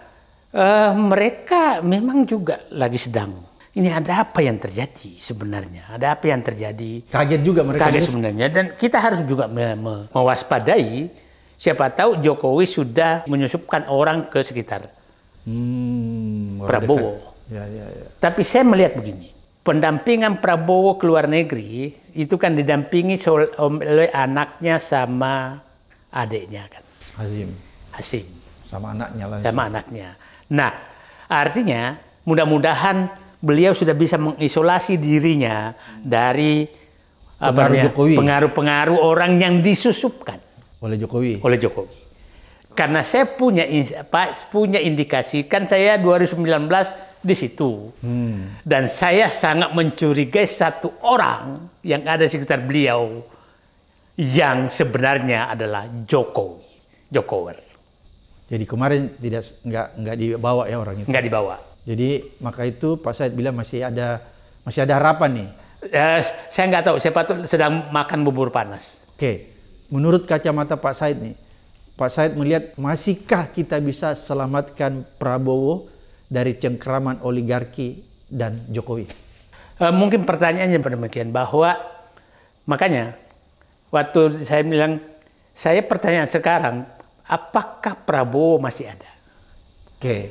uh, mereka memang juga lagi sedang ini ada apa yang terjadi sebenarnya? Ada apa yang terjadi? Kaget juga mereka. Kaget sebenarnya. Dan kita harus juga me me mewaspadai. Siapa tahu Jokowi sudah menyusupkan orang ke sekitar hmm, Prabowo. Ya, ya, ya. Tapi saya melihat begini. Pendampingan Prabowo ke luar negeri itu kan didampingi oleh anaknya sama adiknya kan. Hazim. Hazim. Sama anaknya langsung. Sama anaknya. Nah, artinya mudah-mudahan beliau sudah bisa mengisolasi dirinya dari pengaruh-pengaruh orang yang disusupkan oleh Jokowi. Oleh Jokowi. Karena saya punya Pak punya indikasi kan saya 2019 di situ. Hmm. Dan saya sangat mencurigai satu orang yang ada sekitar beliau yang sebenarnya adalah Jokowi, Jokower. Jadi kemarin tidak nggak nggak dibawa ya orang itu. Nggak dibawa. Jadi maka itu Pak Said bilang masih ada masih ada harapan nih. Ya, saya nggak tahu siapa tuh sedang makan bubur panas. Oke, menurut kacamata Pak Said nih, Pak Said melihat masihkah kita bisa selamatkan Prabowo dari cengkeraman oligarki dan Jokowi? E, mungkin pertanyaannya demikian bahwa makanya waktu saya bilang saya pertanyaan sekarang apakah Prabowo masih ada? Oke. Okay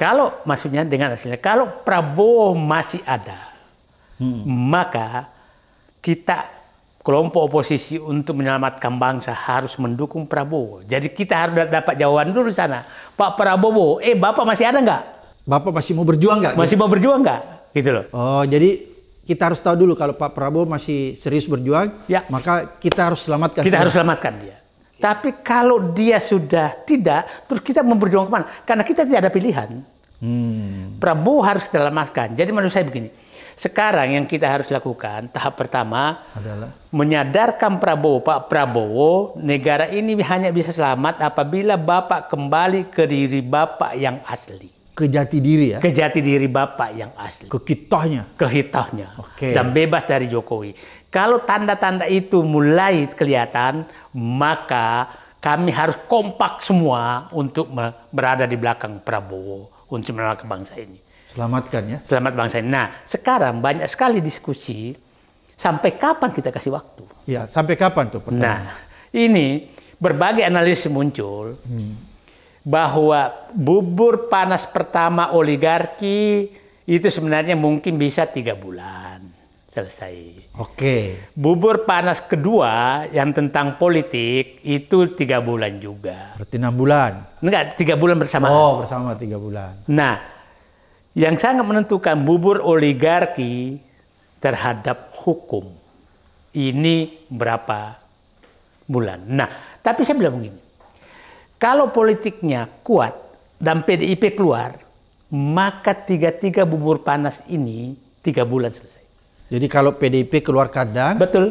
kalau maksudnya dengan hasilnya, kalau Prabowo masih ada, hmm. maka kita kelompok oposisi untuk menyelamatkan bangsa harus mendukung Prabowo. Jadi kita harus dapat jawaban dulu sana. Pak Prabowo, eh Bapak masih ada nggak? Bapak masih mau berjuang nggak? Masih mau berjuang nggak? Gitu loh. Oh, jadi kita harus tahu dulu kalau Pak Prabowo masih serius berjuang, ya. maka kita harus selamatkan. Kita sana. harus selamatkan dia. Iya. Tapi kalau dia sudah tidak, terus kita memperjuangkan. kemana? Karena kita tidak ada pilihan. Hmm. Prabowo harus diselamatkan. Jadi menurut saya begini, sekarang yang kita harus lakukan tahap pertama adalah menyadarkan Prabowo, Pak Prabowo, negara ini hanya bisa selamat apabila Bapak kembali ke diri Bapak yang asli. Ke jati diri ya? Ke jati diri Bapak yang asli. Ke kitohnya? Ke hitohnya. Okay. Dan bebas dari Jokowi. Kalau tanda-tanda itu mulai kelihatan, maka kami harus kompak semua untuk berada di belakang Prabowo untuk menolak bangsa ini. Selamatkan ya. Selamat bangsa ini. Nah, sekarang banyak sekali diskusi sampai kapan kita kasih waktu. Ya, sampai kapan tuh pertanyaan. Nah, ini berbagai analisis muncul hmm. bahwa bubur panas pertama oligarki itu sebenarnya mungkin bisa tiga bulan selesai. Oke. Bubur panas kedua yang tentang politik itu tiga bulan juga. Berarti enam bulan? Enggak, tiga bulan bersama. Oh, bersama tiga bulan. Nah, yang sangat menentukan bubur oligarki terhadap hukum ini berapa bulan. Nah, tapi saya bilang begini, kalau politiknya kuat dan PDIP keluar, maka tiga-tiga bubur panas ini tiga bulan selesai. Jadi kalau PDIP keluar kandang, betul.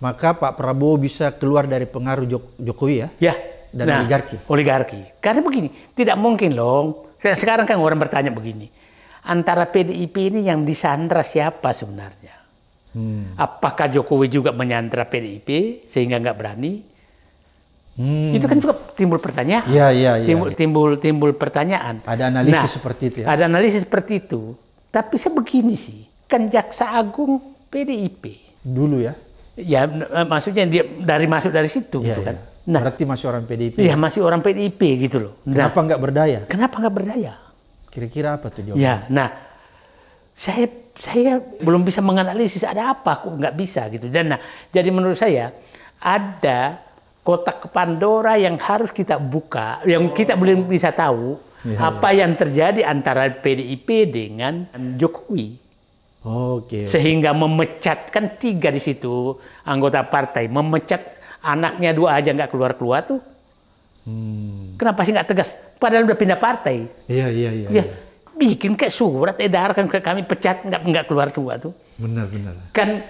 Maka Pak Prabowo bisa keluar dari pengaruh Jok Jokowi ya? Ya. Dan nah, oligarki. Oligarki. Karena begini, tidak mungkin loh. Sekarang kan orang bertanya begini, antara PDIP ini yang disandra siapa sebenarnya? Hmm. Apakah Jokowi juga menyandra PDIP sehingga nggak berani? Hmm. Itu kan juga timbul pertanyaan. Ya, ya, ya. Timbul, timbul timbul pertanyaan. Ada analisis nah, seperti itu. Ya? Ada analisis seperti itu. Tapi saya begini sih kan jaksa agung PDIP dulu ya ya eh, maksudnya dia dari masuk dari situ ya, gitu kan iya. nah berarti masih orang PDIP iya, ya masih orang PDIP gitu loh nah, kenapa nggak berdaya kenapa nggak berdaya kira-kira apa tuh jawabannya ya nah saya saya belum bisa menganalisis ada apa kok nggak bisa gitu dan nah jadi menurut saya ada kotak Pandora yang harus kita buka yang kita belum bisa tahu ya, apa ya. yang terjadi antara PDIP dengan Jokowi Oke. Okay. Sehingga memecat kan tiga di situ anggota partai memecat anaknya dua aja nggak keluar keluar tuh. Hmm. Kenapa sih nggak tegas? Padahal udah pindah partai. Iya iya iya. Ya, bikin kayak surat edarkan ke kami pecat nggak nggak keluar keluar tuh. Benar benar. Kan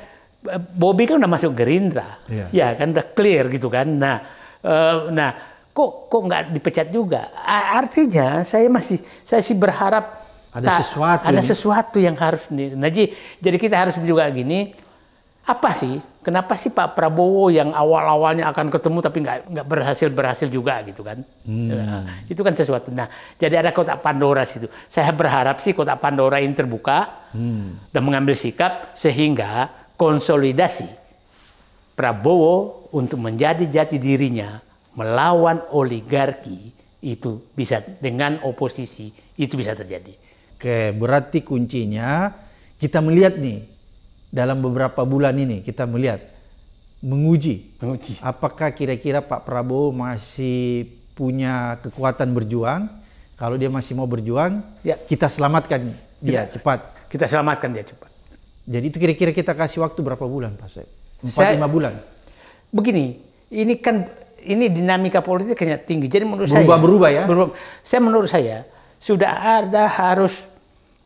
eh, Bobby kan udah masuk Gerindra. Iya. Ya kan udah clear gitu kan. Nah uh, nah kok kok nggak dipecat juga? Artinya saya masih saya sih berharap ada sesuatu ada sesuatu yang harus nih. Nah, jadi kita harus juga gini, apa sih? Kenapa sih Pak Prabowo yang awal-awalnya akan ketemu tapi nggak nggak berhasil berhasil juga gitu kan? Hmm. Nah, itu kan sesuatu. Nah, jadi ada kotak Pandora situ. Saya berharap sih kotak Pandora ini terbuka hmm. dan mengambil sikap sehingga konsolidasi Prabowo untuk menjadi jati dirinya melawan oligarki itu bisa dengan oposisi itu bisa terjadi. Oke, berarti kuncinya kita melihat nih dalam beberapa bulan ini kita melihat menguji, menguji. apakah kira-kira Pak Prabowo masih punya kekuatan berjuang. Kalau dia masih mau berjuang, ya. kita selamatkan dia cepat. Kita selamatkan dia cepat. Jadi itu kira-kira kita kasih waktu berapa bulan, Pak Said? Empat lima bulan. Begini, ini kan ini dinamika politiknya tinggi. Jadi menurut berubah, saya berubah-berubah ya. Berubah. Saya menurut saya sudah ada harus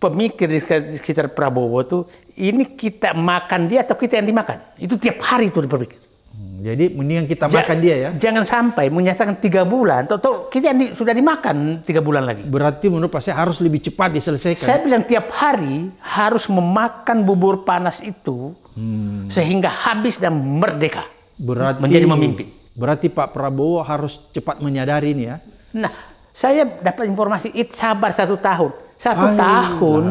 pemikir di sekitar Prabowo tuh ini kita makan dia atau kita yang dimakan. Itu tiap hari itu berpikir. Hmm, jadi mendingan kita ja makan dia ya. Jangan sampai menyatakan tiga bulan atau, kita yang di, sudah dimakan tiga bulan lagi. Berarti menurut Pak saya harus lebih cepat diselesaikan. Saya bilang tiap hari harus memakan bubur panas itu hmm. sehingga habis dan merdeka. Berarti menjadi memimpin. Berarti Pak Prabowo harus cepat menyadari ini ya. Nah, saya dapat informasi it sabar satu tahun satu Ayolah. tahun.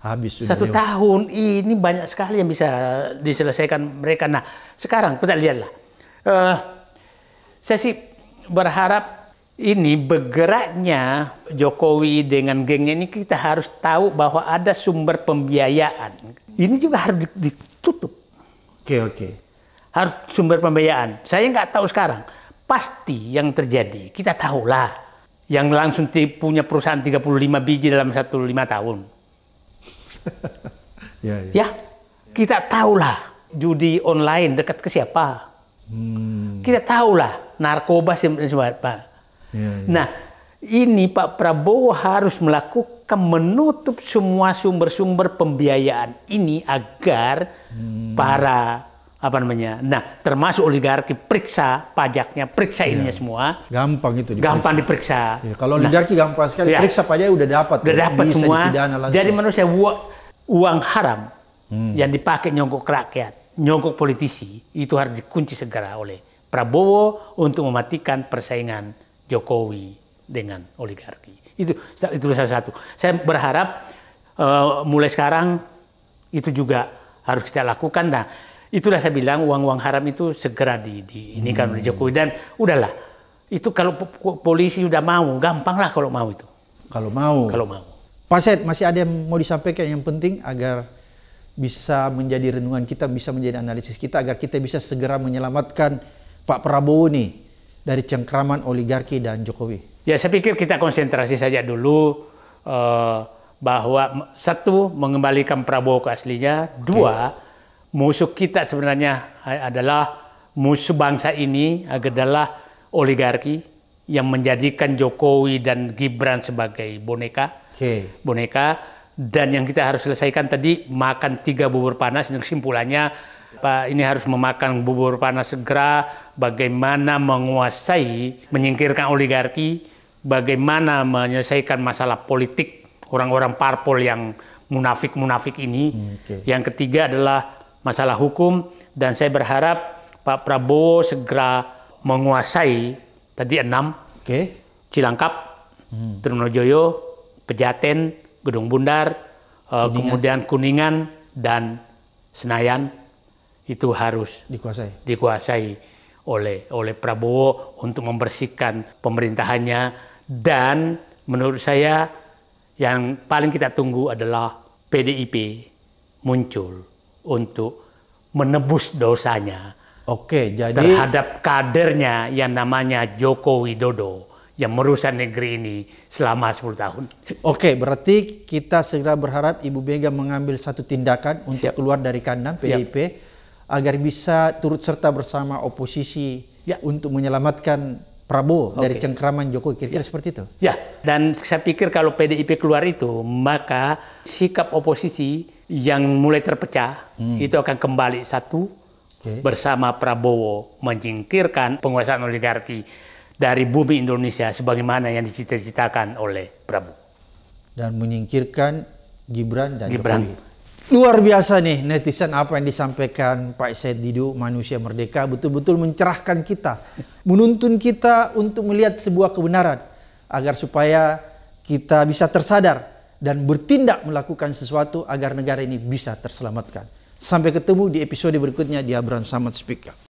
habis Satu lewat. tahun ini banyak sekali yang bisa diselesaikan mereka. Nah, sekarang kita lihatlah. Uh, saya sih berharap ini bergeraknya Jokowi dengan gengnya ini kita harus tahu bahwa ada sumber pembiayaan. Ini juga harus ditutup. Oke, okay, oke. Okay. Harus sumber pembiayaan. Saya nggak tahu sekarang. Pasti yang terjadi, kita tahulah yang langsung punya perusahaan 35 biji dalam satu lima tahun. ya, ya. ya, kita tahulah judi online dekat ke siapa. Hmm. Kita tahulah narkoba siapa. Ya, ya. Nah, ini Pak Prabowo harus melakukan menutup semua sumber-sumber pembiayaan ini agar hmm. para apa namanya. Nah, termasuk oligarki periksa pajaknya, periksa iya. ininya semua. Gampang itu diperiksa. Gampang diperiksa. Ya, kalau nah, oligarki gampang sekali, ya. periksa pajaknya udah dapat. Udah dapat semua. Jadi manusia saya uang haram hmm. yang dipakai nyongkok rakyat, nyongkok politisi itu harus dikunci segera oleh Prabowo untuk mematikan persaingan Jokowi dengan oligarki. Itu itu salah satu. Saya berharap uh, mulai sekarang itu juga harus kita lakukan. Nah, itulah saya bilang uang-uang haram itu segera di, di ini kan oleh hmm. Jokowi dan udahlah itu kalau polisi udah mau gampang lah kalau mau itu kalau mau kalau mau Pak masih ada yang mau disampaikan yang penting agar bisa menjadi renungan kita bisa menjadi analisis kita agar kita bisa segera menyelamatkan Pak Prabowo nih dari cengkraman oligarki dan Jokowi ya saya pikir kita konsentrasi saja dulu uh, bahwa satu mengembalikan Prabowo ke aslinya dua musuh kita sebenarnya adalah musuh bangsa ini adalah oligarki yang menjadikan Jokowi dan Gibran sebagai boneka. Okay. Boneka dan yang kita harus selesaikan tadi makan tiga bubur panas dan kesimpulannya Pak ini harus memakan bubur panas segera bagaimana menguasai menyingkirkan oligarki bagaimana menyelesaikan masalah politik orang-orang parpol yang munafik-munafik ini. Hmm, okay. Yang ketiga adalah masalah hukum dan saya berharap Pak Prabowo segera menguasai tadi enam okay. Cilangkap, hmm. Trunojoyo, Pejaten, Gedung Bundar, eh, Kuningan. kemudian Kuningan dan Senayan itu harus dikuasai dikuasai oleh oleh Prabowo untuk membersihkan pemerintahannya dan menurut saya yang paling kita tunggu adalah PDIP muncul untuk menebus dosanya. Oke, jadi terhadap kadernya yang namanya Joko Widodo yang merusak negeri ini selama 10 tahun. Oke, berarti kita segera berharap Ibu Mega mengambil satu tindakan untuk Siap. keluar dari kandang PDIP Siap. agar bisa turut serta bersama oposisi ya. untuk menyelamatkan Prabowo okay. dari cengkraman Jokowi kira-kira ya. seperti itu. Ya, dan saya pikir kalau PDIP keluar itu maka sikap oposisi yang mulai terpecah hmm. itu akan kembali satu okay. bersama Prabowo menyingkirkan penguasaan oligarki dari bumi Indonesia sebagaimana yang dicita-citakan oleh Prabowo dan menyingkirkan Gibran dan Gibran. Jokowi. Luar biasa nih netizen apa yang disampaikan Pak Said Didu Manusia Merdeka betul-betul mencerahkan kita, menuntun kita untuk melihat sebuah kebenaran agar supaya kita bisa tersadar dan bertindak melakukan sesuatu agar negara ini bisa terselamatkan. Sampai ketemu di episode berikutnya di Abraham Samad Speaker.